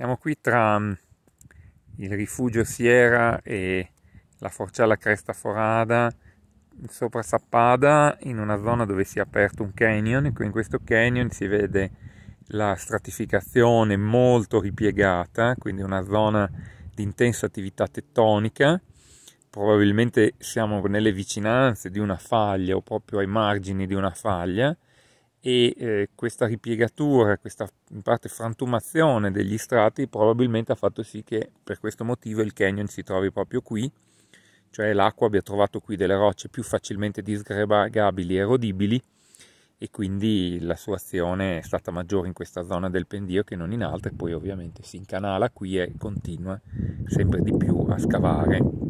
Siamo qui tra mm, il rifugio Sierra e la forcella Cresta Forada, sopra Sappada, in una zona dove si è aperto un canyon. In questo canyon si vede la stratificazione molto ripiegata, quindi una zona di intensa attività tettonica. Probabilmente siamo nelle vicinanze di una faglia o proprio ai margini di una faglia e eh, questa ripiegatura, questa in parte frantumazione degli strati probabilmente ha fatto sì che per questo motivo il canyon si trovi proprio qui, cioè l'acqua abbia trovato qui delle rocce più facilmente disgregabili e erodibili e quindi la sua azione è stata maggiore in questa zona del pendio che non in altre, poi ovviamente si incanala qui e continua sempre di più a scavare